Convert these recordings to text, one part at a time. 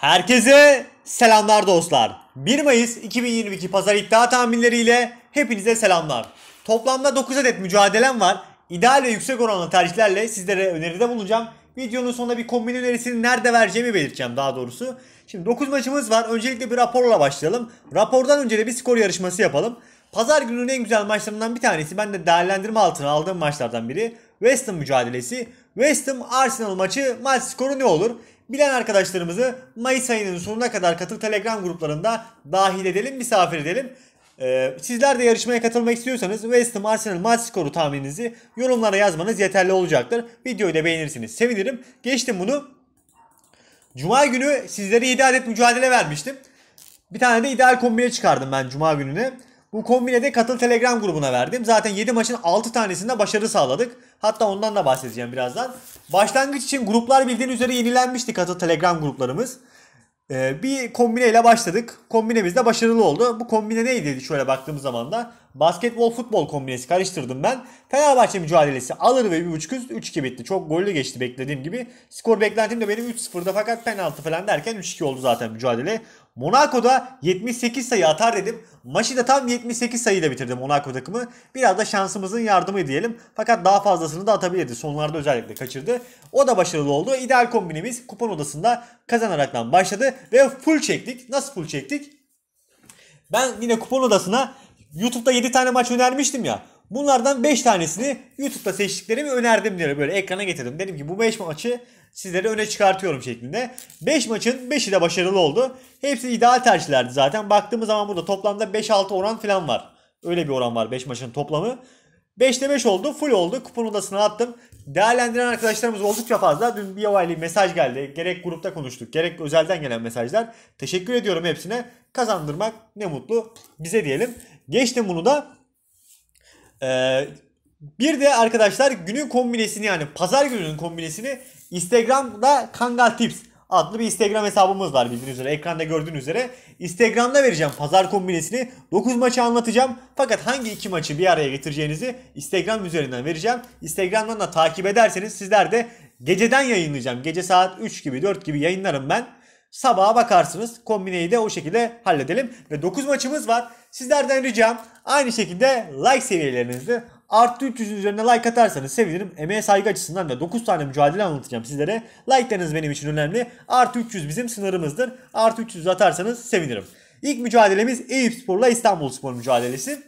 Herkese selamlar dostlar. 1 Mayıs 2022 pazar iddia tahminleriyle hepinize selamlar. Toplamda 9 adet mücadelem var. İdeal ve yüksek oranlı tercihlerle sizlere öneride bulunacağım. Videonun sonunda bir kombin önerisini nerede vereceğimi belirteceğim daha doğrusu. Şimdi 9 maçımız var. Öncelikle bir raporla başlayalım. Rapordan önce de bir skor yarışması yapalım. Pazar gününün en güzel maçlarından bir tanesi. Ben de değerlendirme altına aldığım maçlardan biri. West Ham mücadelesi. West Ham Arsenal maçı maç skoru ne olur? Bilen arkadaşlarımızı Mayıs ayının sonuna kadar katıl Telegram gruplarında dahil edelim, misafir edelim. Ee, sizler de yarışmaya katılmak istiyorsanız West Ham Arsenal maç skoru tahmininizi yorumlara yazmanız yeterli olacaktır. Videoyu da beğenirsiniz. Sevinirim. Geçtim bunu. Cuma günü sizlere 7 adet mücadele vermiştim. Bir tane de ideal kombine çıkardım ben cuma gününe. Bu kombine de katıl Telegram grubuna verdim. Zaten 7 maçın 6 tanesinde başarı sağladık. Hatta ondan da bahsedeceğim birazdan. Başlangıç için gruplar bildiğin üzere yenilenmişti katıl Telegram gruplarımız. Ee, bir kombineyle başladık. Kombinemiz de başarılı oldu. Bu kombine neydi şöyle baktığımız zaman da? Basketbol futbol kombinesi karıştırdım ben. Fenerbahçe mücadelesi alır ve 1.5 üst 3-2 bitti. Çok gollü geçti beklediğim gibi. Skor beklentim de benim 3-0'da fakat penaltı falan derken 3-2 oldu zaten mücadele. Monaco'da 78 sayı atar dedim. Maçı da tam 78 sayıyla bitirdim. Monaco takımı. Biraz da şansımızın yardımı diyelim. Fakat daha fazlasını da atabilirdi. Sonlarda özellikle kaçırdı. O da başarılı oldu. İdeal kombinimiz kupon odasında kazanaraktan başladı. Ve full çektik. Nasıl full çektik? Ben yine kupon odasına YouTube'da 7 tane maç önermiştim ya. Bunlardan 5 tanesini YouTube'da seçtiklerimi önerdim diye böyle ekrana getirdim. Dedim ki bu 5 maçı sizlere öne çıkartıyorum şeklinde. 5 beş maçın 5'i de başarılı oldu. Hepsi ideal tercihlerdi zaten. Baktığımız zaman burada toplamda 5-6 oran falan var. Öyle bir oran var 5 maçın toplamı. 5'te 5 oldu. Full oldu. Kupon odasına attım. Değerlendiren arkadaşlarımız oldukça fazla. Dün bir olaylı mesaj geldi. Gerek grupta konuştuk. Gerek özelden gelen mesajlar. Teşekkür ediyorum hepsine. Kazandırmak ne mutlu bize diyelim. Geçtim bunu da ee, bir de arkadaşlar günün kombinesini yani pazar gününün kombinesini Instagram'da Kangal Tips adlı bir Instagram hesabımız var bildiğiniz üzere. Ekranda gördüğünüz üzere. Instagram'da vereceğim pazar kombinesini. 9 maçı anlatacağım. Fakat hangi iki maçı bir araya getireceğinizi Instagram üzerinden vereceğim. Instagram'dan da takip ederseniz sizler de geceden yayınlayacağım. Gece saat 3 gibi 4 gibi yayınlarım ben sabaha bakarsınız. Kombineyi de o şekilde halledelim. Ve 9 maçımız var. Sizlerden ricam aynı şekilde like seviyelerinizi artı 300 üzerine like atarsanız sevinirim. Emeğe saygı açısından da 9 tane mücadele anlatacağım sizlere. Like'larınız benim için önemli. Artı 300 bizim sınırımızdır. Artı 300 atarsanız sevinirim. İlk mücadelemiz Eyüp Spor'la İstanbul Spor mücadelesi.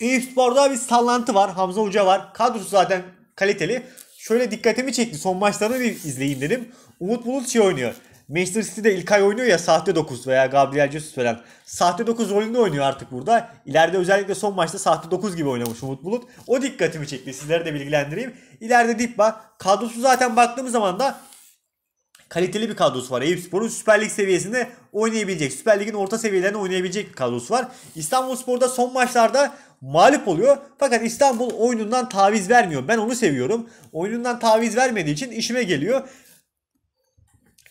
Eyüp Spor'da bir sallantı var. Hamza Hoca var. Kadrosu zaten kaliteli. Şöyle dikkatimi çekti. Son maçlarını bir izleyeyim dedim. Umut Bulut şey oynuyor. Manchester City de İlkay oynuyor ya sahte 9 veya Gabriel Jesus falan. Sahte 9 rolünde oynuyor artık burada. İleride özellikle son maçta sahte 9 gibi oynamış Umut Bulut. O dikkatimi çekti. Sizlere de bilgilendireyim. İleride Dipba. Kadrosu zaten baktığımız zaman da kaliteli bir kadrosu var. Eyüp Spor'un Süper Lig seviyesinde oynayabilecek. Süper Lig'in orta seviyelerinde oynayabilecek bir kadrosu var. İstanbul Spor'da son maçlarda mağlup oluyor. Fakat İstanbul oyunundan taviz vermiyor. Ben onu seviyorum. Oyunundan taviz vermediği için işime geliyor.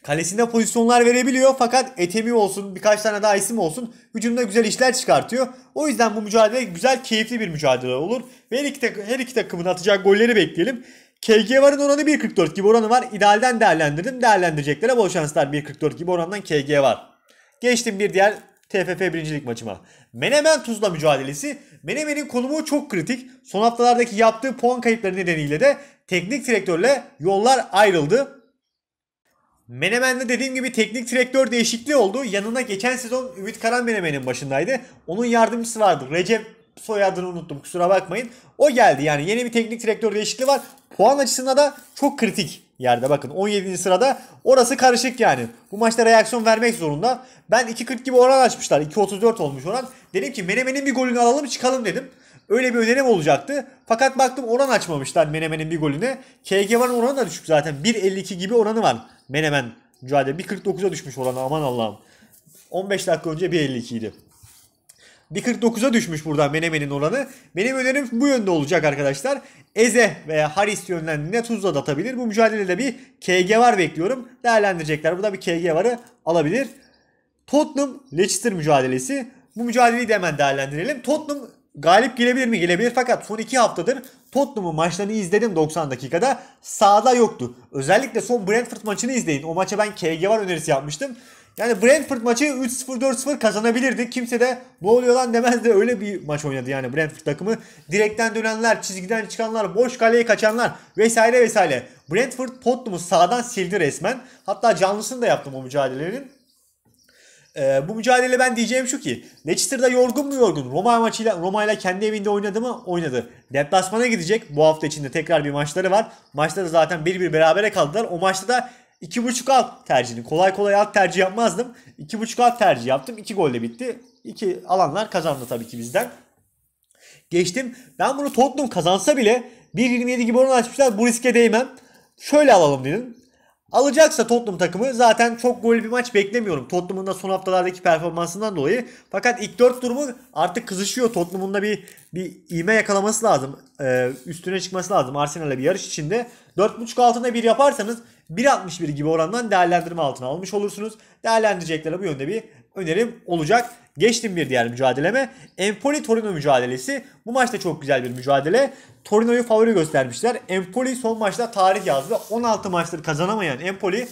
Kalesinde pozisyonlar verebiliyor fakat Etemi olsun birkaç tane daha isim olsun hücumda güzel işler çıkartıyor. O yüzden bu mücadele güzel keyifli bir mücadele olur. Ve her iki, tak- her iki takımın atacağı golleri bekleyelim. KG varın oranı 1.44 gibi oranı var. İdealden değerlendirdim. Değerlendireceklere bol şanslar 1.44 gibi orandan KG var. Geçtim bir diğer TFF birincilik maçıma. Menemen Tuzla mücadelesi. Menemen'in konumu çok kritik. Son haftalardaki yaptığı puan kayıpları nedeniyle de teknik direktörle yollar ayrıldı. Menemen'de dediğim gibi teknik direktör değişikliği oldu. Yanına geçen sezon Ümit Karan Menemen'in başındaydı. Onun yardımcısı vardı. Recep soyadını unuttum kusura bakmayın. O geldi yani yeni bir teknik direktör değişikliği var. Puan açısından da çok kritik yerde bakın 17. sırada orası karışık yani. Bu maçta reaksiyon vermek zorunda. Ben 2.40 gibi oran açmışlar. 2.34 olmuş oran. Dedim ki Menemen'in bir golünü alalım çıkalım dedim. Öyle bir önerim olacaktı. Fakat baktım oran açmamışlar Menemen'in bir golüne. KG var oranı da düşük zaten. 1.52 gibi oranı var Menemen mücadele. 1.49'a düşmüş oranı aman Allah'ım. 15 dakika önce 1.52 idi. 1.49'a düşmüş buradan Menemen'in oranı. Benim önerim bu yönde olacak arkadaşlar. Eze veya Haris yönlendiğinde Tuzla da atabilir. Bu mücadelede bir KG var bekliyorum. Değerlendirecekler. Bu da bir KG varı alabilir. Tottenham Leicester mücadelesi. Bu mücadeleyi de hemen değerlendirelim. Tottenham galip gelebilir mi? Gelebilir fakat son 2 haftadır Tottenham'ın maçlarını izledim 90 dakikada. Sağda yoktu. Özellikle son Brentford maçını izleyin. O maça ben KG var önerisi yapmıştım. Yani Brentford maçı 3-0 4-0 kazanabilirdi. Kimse de bu oluyor lan demezdi. Öyle bir maç oynadı yani Brentford takımı. Direkten dönenler, çizgiden çıkanlar, boş kaleye kaçanlar vesaire vesaire. Brentford Tottenham'ı sağdan sildi resmen. Hatta canlısını da yaptım o mücadelenin e, bu mücadele ben diyeceğim şu ki Leicester'da yorgun mu yorgun? Roma maçıyla Roma ile kendi evinde oynadı mı? Oynadı. Deplasmana gidecek. Bu hafta içinde tekrar bir maçları var. Maçta da zaten bir bir berabere kaldılar. O maçta da 2.5 alt tercihini kolay kolay alt tercih yapmazdım. 2.5 alt tercih yaptım. 2 golle bitti. 2 alanlar kazandı tabii ki bizden. Geçtim. Ben bunu Tottenham kazansa bile 1.27 gibi oran açmışlar. Bu riske değmem. Şöyle alalım dedim. Alacaksa Tottenham takımı zaten çok gol bir maç beklemiyorum. Tottenham'ın da son haftalardaki performansından dolayı. Fakat ilk 4 durumu artık kızışıyor. Tottenham'ın da bir, bir iğme yakalaması lazım. Ee, üstüne çıkması lazım Arsenal'e bir yarış içinde. 4.5 altında bir yaparsanız 1.61 gibi orandan değerlendirme altına almış olursunuz. değerlendirecekler bu yönde bir önerim olacak. Geçtim bir diğer mücadeleme. Empoli-Torino mücadelesi. Bu maçta çok güzel bir mücadele. Torino'yu favori göstermişler. Empoli son maçta tarih yazdı. 16 maçtır kazanamayan Empoli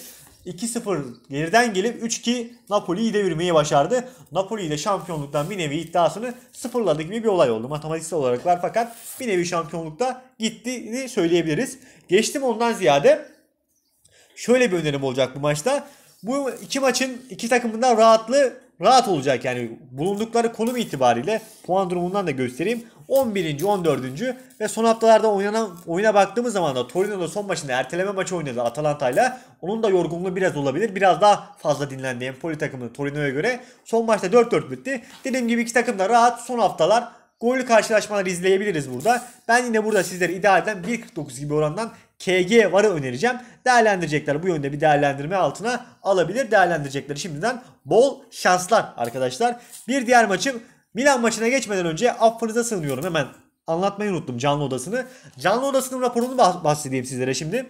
2-0 geriden gelip 3-2 Napoli'yi devirmeyi başardı. Napoli ile şampiyonluktan bir nevi iddiasını sıfırladı gibi bir olay oldu matematiksel olarak var fakat bir nevi şampiyonlukta gittiğini söyleyebiliriz. Geçtim ondan ziyade şöyle bir önerim olacak bu maçta. Bu iki maçın iki takımından rahatlığı rahat olacak yani bulundukları konum itibariyle puan durumundan da göstereyim. 11. 14. ve son haftalarda oynanan oyuna baktığımız zaman da Torino'da son maçında erteleme maçı oynadı Atalanta'yla. Onun da yorgunluğu biraz olabilir. Biraz daha fazla dinlendi Empoli takımı Torino'ya göre. Son maçta 4-4 bitti. Dediğim gibi iki takım da rahat son haftalar Gollü karşılaşmaları izleyebiliriz burada. Ben yine burada sizlere ideal eden 1.49 gibi orandan KG varı önereceğim. Değerlendirecekler bu yönde bir değerlendirme altına alabilir. Değerlendirecekleri şimdiden bol şanslar arkadaşlar. Bir diğer maçım Milan maçına geçmeden önce affınıza sığınıyorum. Hemen anlatmayı unuttum canlı odasını. Canlı odasının raporunu bahsedeyim sizlere şimdi.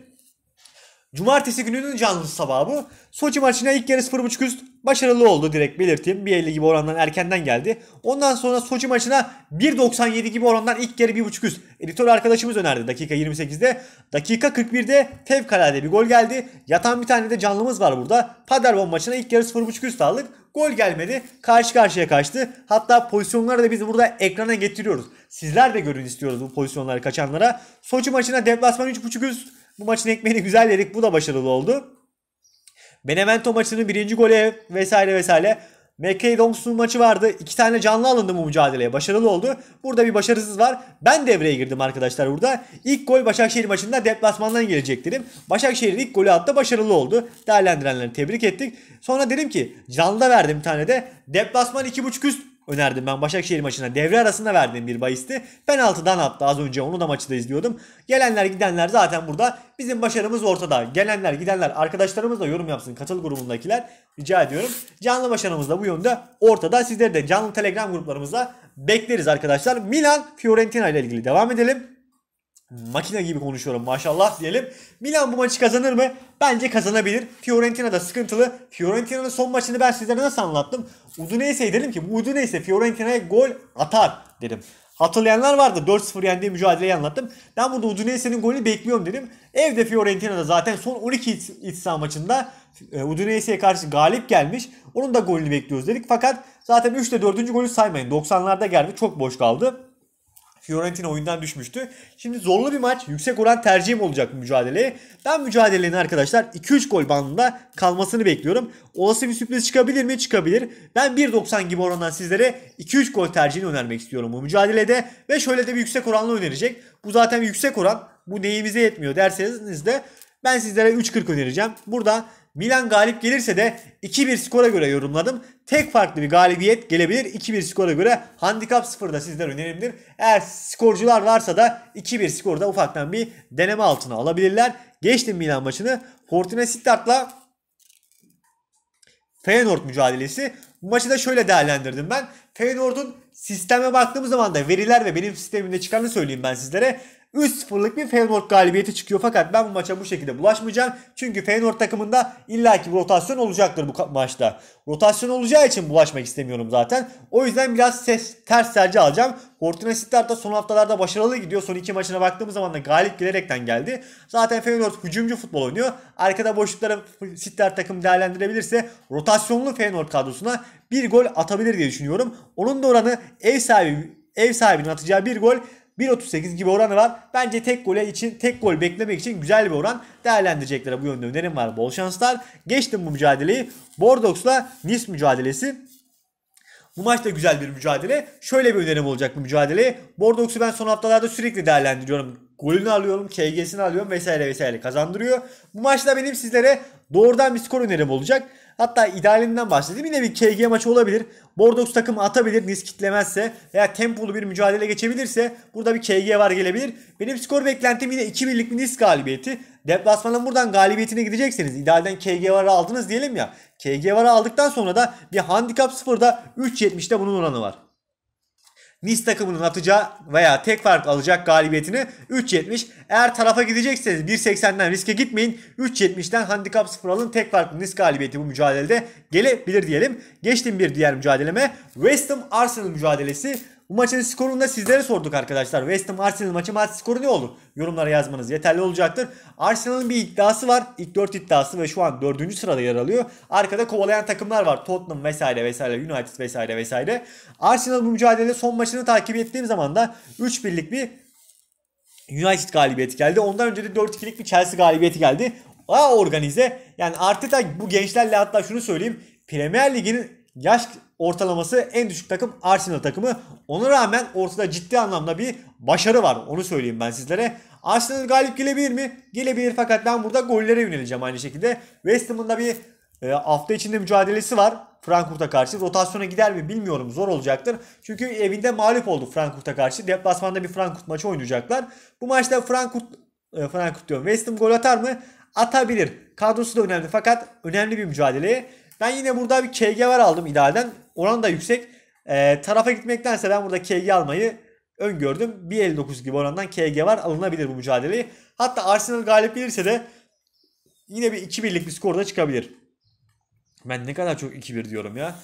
Cumartesi gününün canlı sabahı bu. Soçi maçına ilk yarı 0.5 üst başarılı oldu direkt belirteyim. 1.50 gibi orandan erkenden geldi. Ondan sonra Soçi maçına 1.97 gibi orandan ilk yarı 1.5 üst. Editör arkadaşımız önerdi dakika 28'de. Dakika 41'de fevkalade bir gol geldi. Yatan bir tane de canlımız var burada. Paderborn maçına ilk yarı 0.5 üst aldık. Gol gelmedi. Karşı karşıya kaçtı. Hatta pozisyonları da biz burada ekrana getiriyoruz. Sizler de görün istiyoruz bu pozisyonları kaçanlara. Soçi maçına deplasman 3.5 üst bu maçın ekmeğini güzel yedik. Bu da başarılı oldu. Benevento maçının birinci golü vesaire vesaire. McKay Thompson maçı vardı. İki tane canlı alındı bu mücadeleye. Başarılı oldu. Burada bir başarısız var. Ben devreye girdim arkadaşlar burada. İlk gol Başakşehir maçında deplasmandan gelecek dedim. Başakşehir'in ilk golü attı. Başarılı oldu. Değerlendirenleri tebrik ettik. Sonra dedim ki canlı da verdim bir tane de. Deplasman 2.5 üst önerdim ben Başakşehir maçına. Devre arasında verdiğim bir bahisti. Penaltıdan attı az önce onu da maçı da izliyordum. Gelenler gidenler zaten burada. Bizim başarımız ortada. Gelenler gidenler arkadaşlarımız da yorum yapsın. Katıl grubundakiler rica ediyorum. Canlı başarımız da bu yönde ortada. Sizleri de canlı telegram gruplarımızda bekleriz arkadaşlar. Milan Fiorentina ile ilgili devam edelim makine gibi konuşuyorum maşallah diyelim. Milan bu maçı kazanır mı? Bence kazanabilir. Fiorentina da sıkıntılı. Fiorentina'nın son maçını ben sizlere nasıl anlattım? Udinese'yi dedim ki bu Udinese Fiorentina'ya gol atar dedim. Hatırlayanlar vardı 4-0 yendiği mücadeleyi anlattım. Ben burada Udinese'nin golünü bekliyorum dedim. Evde Fiorentina'da zaten son 12 iç saha maçında e, Udinese'ye karşı galip gelmiş. Onun da golünü bekliyoruz dedik. Fakat zaten 3'te 4. golü saymayın. 90'larda geldi. Çok boş kaldı. Fiorentina oyundan düşmüştü. Şimdi zorlu bir maç. Yüksek oran tercihim olacak bu mücadeleye. Ben mücadelenin arkadaşlar 2-3 gol bandında kalmasını bekliyorum. Olası bir sürpriz çıkabilir mi? Çıkabilir. Ben 1.90 gibi orandan sizlere 2-3 gol tercihini önermek istiyorum bu mücadelede. Ve şöyle de bir yüksek oranla önerecek. Bu zaten yüksek oran. Bu neyimize yetmiyor derseniz de ben sizlere 3.40 önereceğim. Burada Milan galip gelirse de 2-1 skora göre yorumladım tek farklı bir galibiyet gelebilir. 2-1 skora göre handikap 0 da sizden önerimdir. Eğer skorcular varsa da 2-1 skorda ufaktan bir deneme altına alabilirler. Geçtim Milan maçını. Fortuna Sittard'la Feyenoord mücadelesi. Bu maçı da şöyle değerlendirdim ben. Feyenoord'un sisteme baktığımız zaman da veriler ve benim sistemimde çıkanı söyleyeyim ben sizlere. 3-0'lık bir Feyenoord galibiyeti çıkıyor fakat ben bu maça bu şekilde bulaşmayacağım. Çünkü Feyenoord takımında illaki bir rotasyon olacaktır bu maçta. Rotasyon olacağı için bulaşmak istemiyorum zaten. O yüzden biraz ses, ters tercih alacağım. Fortuna Sittard da son haftalarda başarılı gidiyor. Son iki maçına baktığımız zaman da galip gelerekten geldi. Zaten Feyenoord hücumcu futbol oynuyor. Arkada boşlukları Sittard takım değerlendirebilirse rotasyonlu Feyenoord kadrosuna bir gol atabilir diye düşünüyorum. Onun da oranı ev sahibi ev sahibinin atacağı bir gol 1.38 gibi oranı var. Bence tek gole için tek gol beklemek için güzel bir oran değerlendirecekler. Bu yönde önerim var. Bol şanslar. Geçtim bu mücadeleyi. Bordox'la Nice mücadelesi. Bu maç da güzel bir mücadele. Şöyle bir önerim olacak bu mücadeleye. Bordeaux'u ben son haftalarda sürekli değerlendiriyorum golünü alıyorum, KG'sini alıyorum vesaire vesaire kazandırıyor. Bu maçta benim sizlere doğrudan bir skor önerim olacak. Hatta idealinden bahsedeyim. Yine bir KG maçı olabilir. Bordeaux takımı atabilir Nice kitlemezse veya tempolu bir mücadele geçebilirse burada bir KG var gelebilir. Benim skor beklentim yine 2-1'lik bir Nice galibiyeti. Deplasmanın buradan galibiyetine gidecekseniz idealden KG varı aldınız diyelim ya. KG varı aldıktan sonra da bir handikap 0'da 3.70'de bunun oranı var. Nice takımının atacağı veya tek fark alacak galibiyetini 3.70. Eğer tarafa gidecekseniz 1.80'den riske gitmeyin. 3.70'den handikap 0 alın. Tek farklı Nice galibiyeti bu mücadelede gelebilir diyelim. Geçtim bir diğer mücadeleme. West Ham Arsenal mücadelesi. Bu maçın skorunu da sizlere sorduk arkadaşlar. West Ham Arsenal maçı maç skoru ne olur? Yorumlara yazmanız yeterli olacaktır. Arsenal'ın bir iddiası var. İlk 4 iddiası ve şu an 4. sırada yer alıyor. Arkada kovalayan takımlar var. Tottenham vesaire vesaire United vesaire vesaire. Arsenal bu mücadelede son maçını takip ettiğim zaman da 3 birlik bir United galibiyeti geldi. Ondan önce de 4-2'lik bir Chelsea galibiyeti geldi. Aa organize. Yani Arteta bu gençlerle hatta şunu söyleyeyim. Premier Lig'in yaş ortalaması en düşük takım Arsenal takımı. Ona rağmen ortada ciddi anlamda bir başarı var. Onu söyleyeyim ben sizlere. Arsenal galip gelebilir mi? Gelebilir fakat ben burada gollere yöneleceğim aynı şekilde. West Ham'ın da bir e, hafta içinde mücadelesi var Frankfurt'a karşı. Rotasyona gider mi bilmiyorum. Zor olacaktır. Çünkü evinde mağlup oldu Frankfurt'a karşı. Deplasmanda bir Frankfurt maçı oynayacaklar. Bu maçta Frankfurt e, Frankfurt diyorum. West Ham gol atar mı? Atabilir. Kadrosu da önemli fakat önemli bir mücadele. Ben yine burada bir KG var aldım idealden. Oran da yüksek. E, tarafa gitmektense ben burada KG almayı öngördüm. 1.59 gibi orandan KG var. Alınabilir bu mücadeleyi. Hatta Arsenal galip gelirse de yine bir 2-1'lik bir skorda çıkabilir. Ben ne kadar çok 2-1 diyorum ya.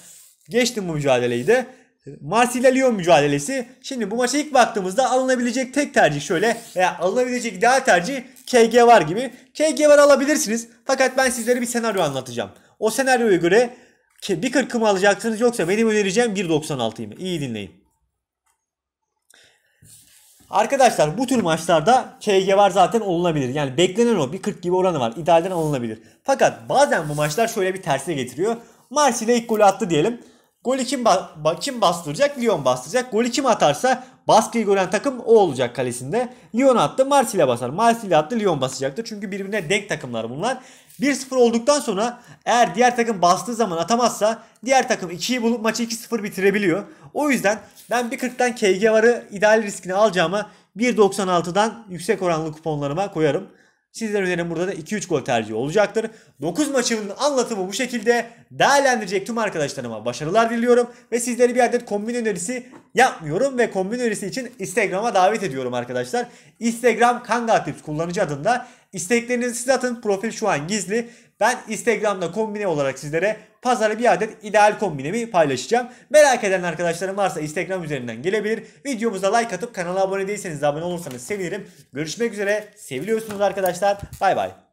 Geçtim bu mücadeleyi de. Marsilya Lyon mücadelesi. Şimdi bu maça ilk baktığımızda alınabilecek tek tercih şöyle veya alınabilecek ideal tercih KG var gibi. KG var alabilirsiniz. Fakat ben sizlere bir senaryo anlatacağım. O senaryoya göre bir 40 mı alacaksınız yoksa benim önereceğim 1.96'yı İyi dinleyin. Arkadaşlar bu tür maçlarda KG var zaten alınabilir Yani beklenen o. Bir 40 gibi oranı var. İdealden alınabilir. Fakat bazen bu maçlar şöyle bir tersine getiriyor. Marsilya ilk golü attı diyelim. Golü kim, ba- kim bastıracak? Lyon bastıracak. Golü kim atarsa baskıyı gören takım o olacak kalesinde. Lyon attı Marsilya basar. Marsilya attı Lyon basacaktır. Çünkü birbirine denk takımlar bunlar. 1-0 olduktan sonra eğer diğer takım bastığı zaman atamazsa diğer takım 2'yi bulup maçı 2-0 bitirebiliyor. O yüzden ben 1.40'dan KG varı ideal riskini alacağıma 1.96'dan yüksek oranlı kuponlarıma koyarım. Sizler üzerine burada da 2-3 gol tercihi olacaktır. 9 maçımın anlatımı bu şekilde. Değerlendirecek tüm arkadaşlarıma başarılar diliyorum. Ve sizleri bir adet kombin önerisi yapmıyorum. Ve kombin önerisi için Instagram'a davet ediyorum arkadaşlar. Instagram Kangatips kullanıcı adında İsteklerinizi size atın. Profil şu an gizli. Ben Instagram'da kombine olarak sizlere pazara bir adet ideal kombinemi paylaşacağım. Merak eden arkadaşlarım varsa Instagram üzerinden gelebilir. Videomuza like atıp kanala abone değilseniz de abone olursanız sevinirim. Görüşmek üzere. Seviliyorsunuz arkadaşlar. Bay bay.